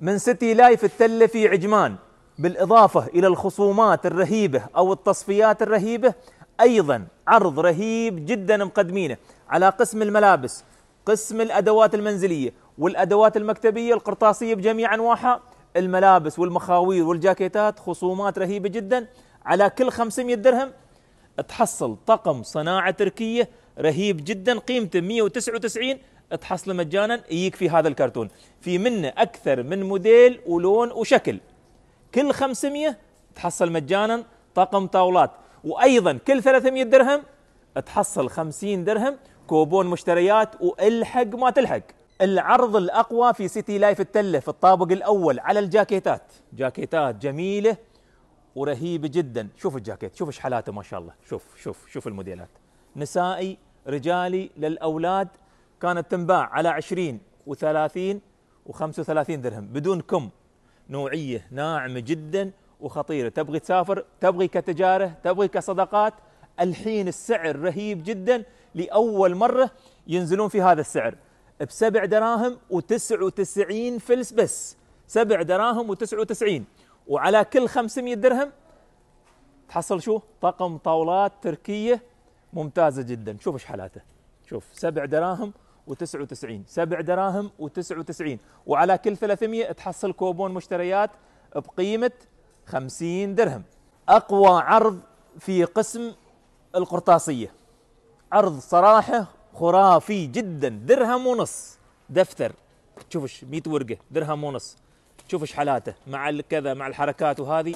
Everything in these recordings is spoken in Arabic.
من سيتي لايف التلة في عجمان بالإضافة إلى الخصومات الرهيبة أو التصفيات الرهيبة أيضا عرض رهيب جدا مقدمينه على قسم الملابس قسم الأدوات المنزلية والأدوات المكتبية القرطاسية بجميع أنواعها الملابس والمخاوير والجاكيتات خصومات رهيبة جدا على كل 500 درهم تحصل طقم صناعة تركية رهيب جدا قيمته 199 تحصله مجانا يجيك في هذا الكرتون في منه اكثر من موديل ولون وشكل كل 500 تحصل مجانا طقم طاولات وايضا كل 300 درهم تحصل 50 درهم كوبون مشتريات والحق ما تلحق العرض الاقوى في سيتي لايف التله في الطابق الاول على الجاكيتات جاكيتات جميله ورهيبه جدا شوف الجاكيت شوف ايش حالاته ما شاء الله شوف شوف شوف الموديلات نسائي رجالي للاولاد كانت تنباع على 20 و30 و35 درهم بدون كم نوعيه ناعمه جدا وخطيره تبغي تسافر تبغي كتجاره تبغي كصدقات الحين السعر رهيب جدا لاول مره ينزلون في هذا السعر بسبع دراهم و99 فلس بس سبع دراهم و99 وعلى كل 500 درهم تحصل شو طقم طاولات تركيه ممتازه جدا شوف ايش حالاته شوف سبع دراهم و99 دراهم و99 وعلى كل 300 تحصل كوبون مشتريات بقيمة 50 درهم أقوى عرض في قسم القرطاسية عرض صراحة خرافي جدا درهم ونص دفتر تشوفش 100 ورقة درهم ونص تشوفش ايش حالاته مع الكذا مع الحركات وهذه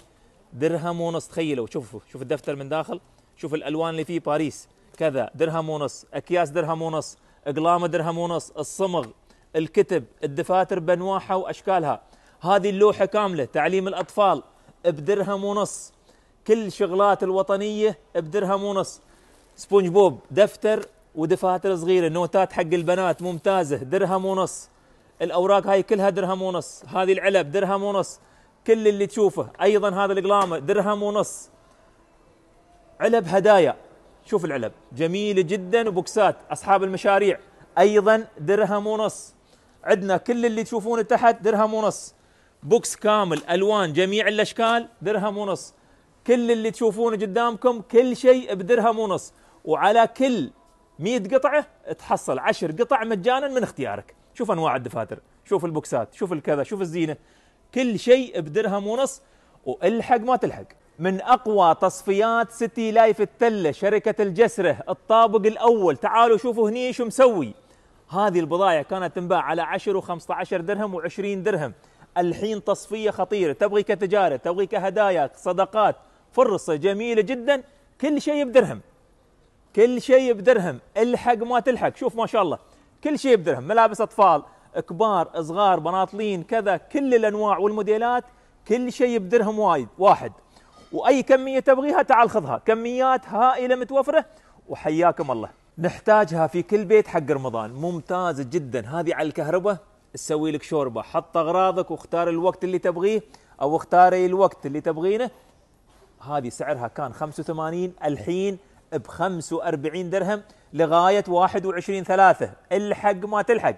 درهم ونص تخيلوا شوفوا شوف الدفتر من داخل شوف الالوان اللي فيه باريس كذا درهم ونص اكياس درهم ونص قلامه درهم ونص الصمغ الكتب الدفاتر بانواعها واشكالها هذه اللوحه كامله تعليم الاطفال بدرهم ونص كل شغلات الوطنيه بدرهم ونص سبونج بوب دفتر ودفاتر صغيره نوتات حق البنات ممتازه درهم ونص الاوراق هاي كلها درهم ونص هذه العلب درهم ونص كل اللي تشوفه ايضا هذا القلامه درهم ونص علب هدايا شوف العلب جميلة جدا وبوكسات أصحاب المشاريع أيضا درهم ونص عندنا كل اللي تشوفونه تحت درهم ونص بوكس كامل ألوان جميع الأشكال درهم ونص كل اللي تشوفونه قدامكم كل شيء بدرهم ونص وعلى كل 100 قطعة تحصل 10 قطع مجانا من اختيارك شوف أنواع الدفاتر شوف البوكسات شوف الكذا شوف الزينة كل شيء بدرهم ونص والحق ما تلحق من اقوى تصفيات سيتي لايف التله شركه الجسره الطابق الاول تعالوا شوفوا هني شو مسوي هذه البضائع كانت تنباع على 10 و15 درهم و20 درهم الحين تصفيه خطيره تبغي كتجاره تبغي كهدايا صدقات فرصه جميله جدا كل شيء بدرهم كل شيء بدرهم الحق ما تلحق شوف ما شاء الله كل شيء بدرهم ملابس اطفال كبار صغار بناطلين كذا كل الانواع والموديلات كل شيء بدرهم وايد واحد واي كميه تبغيها تعال خذها كميات هائله متوفره وحياكم الله نحتاجها في كل بيت حق رمضان ممتازه جدا هذه على الكهرباء تسوي لك شوربه حط اغراضك واختار الوقت اللي تبغيه او اختاري الوقت اللي تبغينه هذه سعرها كان 85 الحين ب 45 درهم لغايه 21 3 الحق ما تلحق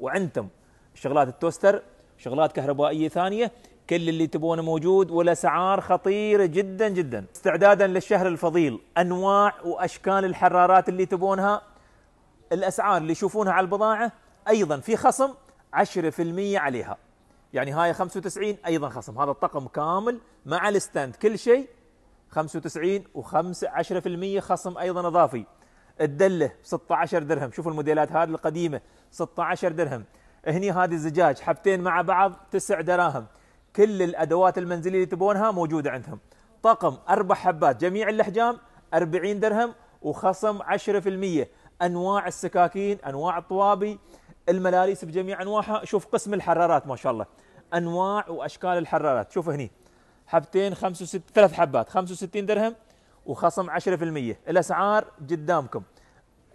وعندهم شغلات التوستر شغلات كهربائيه ثانيه كل اللي تبونه موجود والاسعار خطيره جدا جدا استعدادا للشهر الفضيل انواع واشكال الحرارات اللي تبونها الاسعار اللي يشوفونها على البضاعه ايضا في خصم 10% عليها يعني هاي 95 ايضا خصم هذا الطقم كامل مع الستاند كل شيء 95 و5 10% خصم ايضا اضافي الدله 16 درهم شوفوا الموديلات هذه القديمه 16 درهم هني هذه الزجاج حبتين مع بعض 9 دراهم كل الادوات المنزليه اللي تبونها موجوده عندهم طقم اربع حبات جميع الاحجام 40 درهم وخصم 10% انواع السكاكين انواع الطوابي الملاليس بجميع انواعها شوف قسم الحرارات ما شاء الله انواع واشكال الحرارات شوف هني حبتين 65 ثلاث حبات 65 درهم وخصم 10% الاسعار قدامكم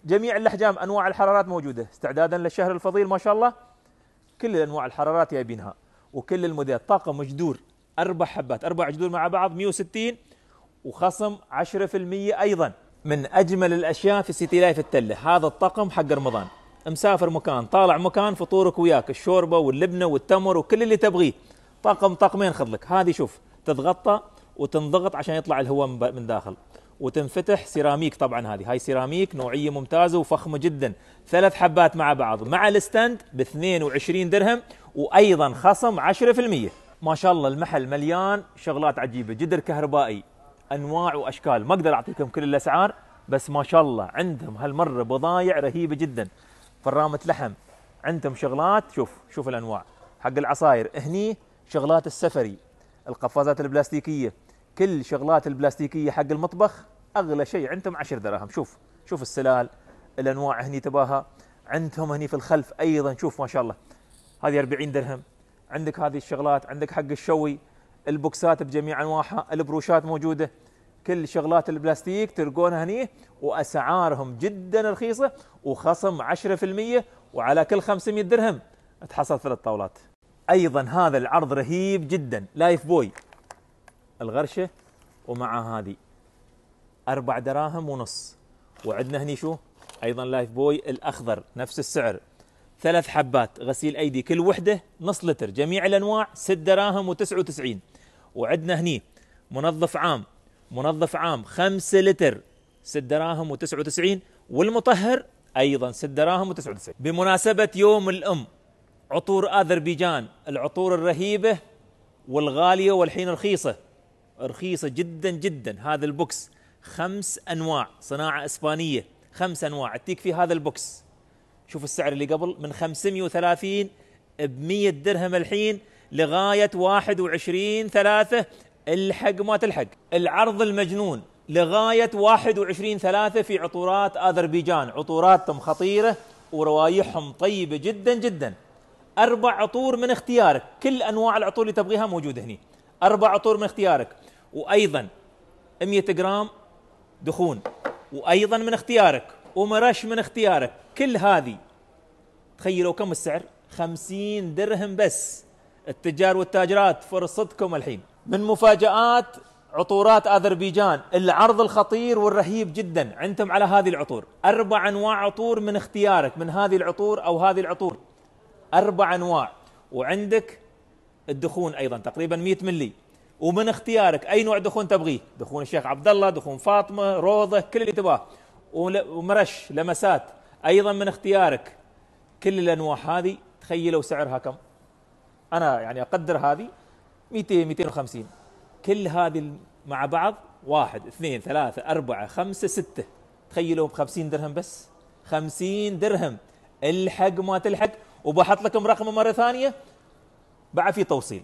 جميع الاحجام انواع الحرارات موجوده استعدادا للشهر الفضيل ما شاء الله كل انواع الحرارات يبينها وكل الموديلات طاقم مجدور اربع حبات اربع جذور مع بعض 160 وخصم 10% ايضا من اجمل الاشياء في سيتي لايف التله هذا الطقم حق رمضان مسافر مكان طالع مكان فطورك وياك الشوربه واللبنه والتمر وكل اللي تبغيه طقم طقمين خذ لك هذه شوف تتغطى وتنضغط عشان يطلع الهواء من داخل وتنفتح سيراميك طبعا هذه هاي سيراميك نوعيه ممتازه وفخمه جدا ثلاث حبات مع بعض مع الستاند ب 22 درهم وايضا خصم 10% ما شاء الله المحل مليان شغلات عجيبه جدر كهربائي انواع واشكال ما اقدر اعطيكم كل الاسعار بس ما شاء الله عندهم هالمره بضايع رهيبه جدا فرامه لحم عندهم شغلات شوف شوف الانواع حق العصاير هني شغلات السفري القفازات البلاستيكيه كل شغلات البلاستيكيه حق المطبخ اغلى شيء عندهم 10 دراهم شوف شوف السلال الانواع هني تباها عندهم هني في الخلف ايضا شوف ما شاء الله هذه 40 درهم عندك هذه الشغلات عندك حق الشوي البوكسات بجميع انواعها البروشات موجوده كل شغلات البلاستيك تلقونها هني واسعارهم جدا رخيصه وخصم 10% وعلى كل 500 درهم تحصل ثلاث طاولات ايضا هذا العرض رهيب جدا لايف بوي الغرشه ومعها هذه أربع دراهم ونص وعندنا هني شو أيضا لايف بوي الأخضر نفس السعر ثلاث حبات غسيل أيدي كل وحدة نص لتر جميع الأنواع ست دراهم و99 وعندنا هني منظف عام منظف عام 5 لتر 6 دراهم و99 والمطهر ايضا 6 دراهم و99 بمناسبه يوم الام عطور اذربيجان العطور الرهيبه والغاليه والحين رخيصه رخيصه جدا جدا هذا البوكس خمس انواع صناعه اسبانيه خمس انواع تيك في هذا البوكس شوف السعر اللي قبل من 530 ب 100 درهم الحين لغايه 21 3 الحق ما تلحق العرض المجنون لغايه 21 3 في عطورات اذربيجان عطوراتهم خطيره وروايحهم طيبه جدا جدا اربع عطور من اختيارك كل انواع العطور اللي تبغيها موجوده هنا اربع عطور من اختيارك وايضا 100 جرام دخون وايضا من اختيارك ومرش من اختيارك كل هذه تخيلوا كم السعر 50 درهم بس التجار والتاجرات فرصتكم الحين من مفاجآت عطورات اذربيجان العرض الخطير والرهيب جدا عندهم على هذه العطور اربع انواع عطور من اختيارك من هذه العطور او هذه العطور اربع انواع وعندك الدخون ايضا تقريبا 100 ملي ومن اختيارك اي نوع دخون تبغيه دخون الشيخ عبد الله دخون فاطمه روضه كل اللي تباه ومرش لمسات ايضا من اختيارك كل الانواع هذه تخيلوا سعرها كم انا يعني اقدر هذه 200 250 كل هذه مع بعض واحد اثنين ثلاثة أربعة خمسة ستة تخيلوا ب 50 درهم بس 50 درهم الحق ما تلحق وبحط لكم رقم مرة ثانية بعد في توصيل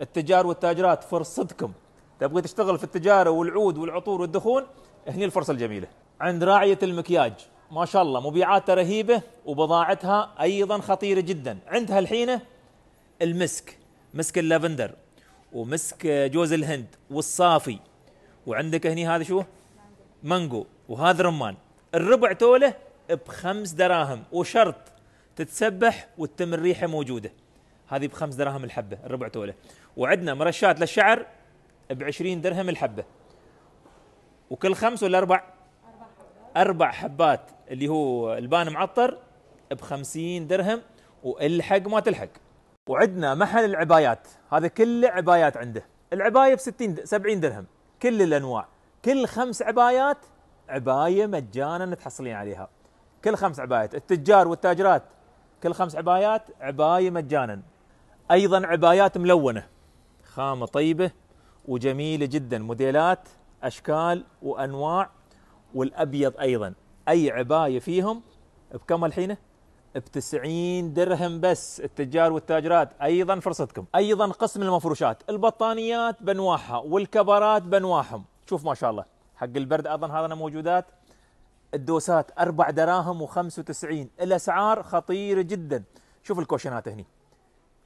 التجار والتاجرات فرصتكم تبغي تشتغل في التجاره والعود والعطور والدخون هني الفرصه الجميله عند راعيه المكياج ما شاء الله مبيعاتها رهيبه وبضاعتها ايضا خطيره جدا عندها الحين المسك مسك اللافندر ومسك جوز الهند والصافي وعندك هني هذا شو مانجو وهذا رمان الربع توله بخمس دراهم وشرط تتسبح وتتم الريحه موجوده هذه بخمس دراهم الحبه الربع توله وعندنا مرشات للشعر ب 20 درهم الحبه وكل خمس ولا اربع اربع حبات اللي هو البان معطر ب 50 درهم والحق ما تلحق وعندنا محل العبايات هذا كله عبايات عنده العبايه ب 60 70 درهم كل الانواع كل خمس عبايات عبايه مجانا تحصلين عليها كل خمس عبايات التجار والتاجرات كل خمس عبايات عبايه مجانا ايضا عبايات ملونه خامه طيبه وجميله جدا موديلات اشكال وانواع والابيض ايضا اي عبايه فيهم بكم الحين؟ ب 90 درهم بس التجار والتاجرات ايضا فرصتكم ايضا قسم المفروشات البطانيات بانواعها والكبرات بانواعهم شوف ما شاء الله حق البرد اظن هذا موجودات الدوسات 4 دراهم و95 الاسعار خطيره جدا شوف الكوشنات هني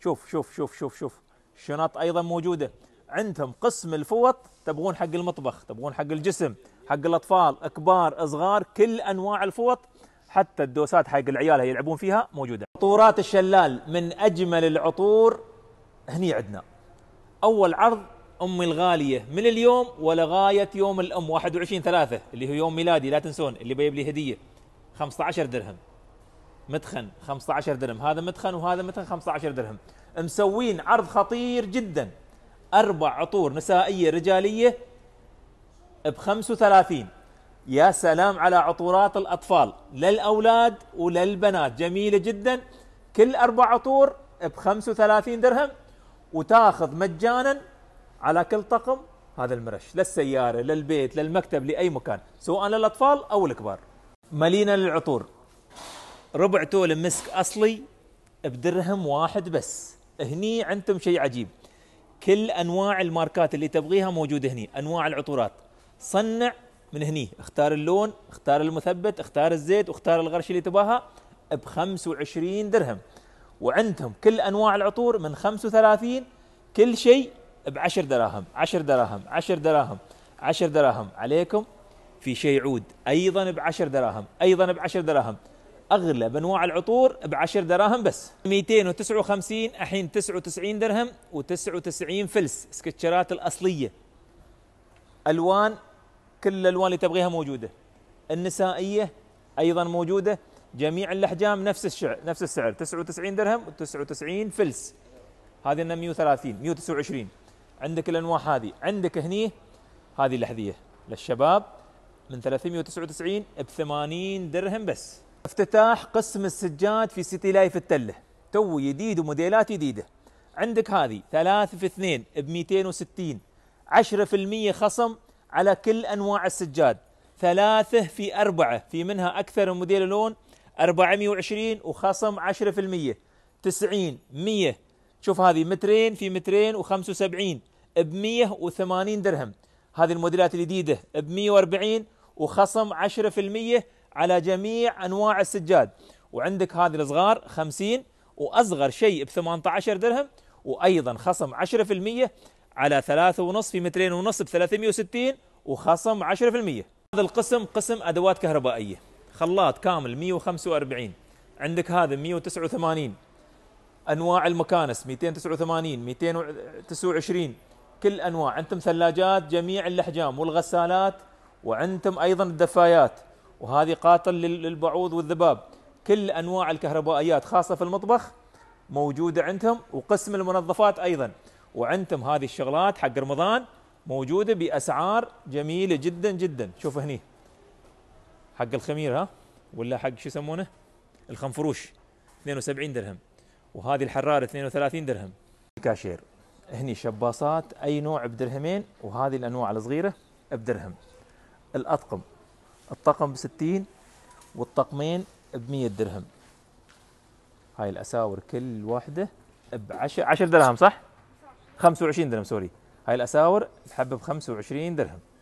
شوف شوف شوف شوف شوف الشنط ايضا موجوده عندهم قسم الفوط تبغون حق المطبخ تبغون حق الجسم حق الاطفال كبار صغار كل انواع الفوط حتى الدوسات حق العيال هي يلعبون فيها موجوده عطورات الشلال من اجمل العطور هني عندنا اول عرض امي الغاليه من اليوم ولغايه يوم الام 21 3 اللي هو يوم ميلادي لا تنسون اللي بيجيب لي هديه 15 درهم مدخن 15 درهم هذا مدخن وهذا مدخن 15 درهم مسوين عرض خطير جدا اربع عطور نسائيه رجاليه ب 35 يا سلام على عطورات الاطفال للاولاد وللبنات جميله جدا كل اربع عطور ب 35 درهم وتاخذ مجانا على كل طقم هذا المرش للسياره للبيت للمكتب لاي مكان سواء للاطفال او الكبار ملينا للعطور ربع تول مسك اصلي بدرهم واحد بس هني عندكم شيء عجيب كل انواع الماركات اللي تبغيها موجوده هني انواع العطورات صنع من هني اختار اللون اختار المثبت اختار الزيت واختار الغرش اللي تباها ب 25 درهم وعندهم كل انواع العطور من 35 كل شيء ب 10 دراهم 10 دراهم 10 دراهم 10 دراهم عليكم في شيء عود ايضا ب 10 دراهم ايضا ب 10 دراهم اغلب انواع العطور ب 10 دراهم بس 259 الحين 99 درهم و99 فلس سكتشرات الاصليه الوان كل الالوان اللي تبغيها موجوده النسائيه ايضا موجوده جميع الاحجام نفس الشعر نفس السعر 99 درهم و99 فلس هذه 130 129 عندك الانواع هذه عندك هني هذه الاحذيه للشباب من 399 ب 80 درهم بس افتتاح قسم السجاد في سيتي لايف التله تو جديد وموديلات جديده عندك هذه 3 في 2 ب 260 10% خصم على كل انواع السجاد ثلاثة في أربعة في منها أكثر من موديل لون 420 وخصم 10% 90 100 شوف هذه مترين في مترين و75 ب 180 درهم هذه الموديلات الجديدة ب 140 وخصم 10% على جميع انواع السجاد وعندك هذه الصغار 50 واصغر شيء ب 18 درهم وايضا خصم 10% على 3.5 في مترين ونص ب 360 وخصم 10% هذا القسم قسم ادوات كهربائيه خلاط كامل 145 عندك هذا 189 انواع المكانس 289 229 كل انواع عندكم ثلاجات جميع الاحجام والغسالات وعندكم ايضا الدفايات وهذه قاتل للبعوض والذباب كل انواع الكهربائيات خاصه في المطبخ موجوده عندهم وقسم المنظفات ايضا وعندهم هذه الشغلات حق رمضان موجوده باسعار جميله جدا جدا شوف هني حق الخمير ها ولا حق شو يسمونه الخنفروش 72 درهم وهذه الحراره 32 درهم كاشير هني شباصات اي نوع بدرهمين وهذه الانواع الصغيره بدرهم الاطقم الطقم 60 والطقمين 100 درهم هاي الأساور كل واحدة 10 10 درهم صح؟ 25 درهم سوري هاي الأساور بحبة ب 25 درهم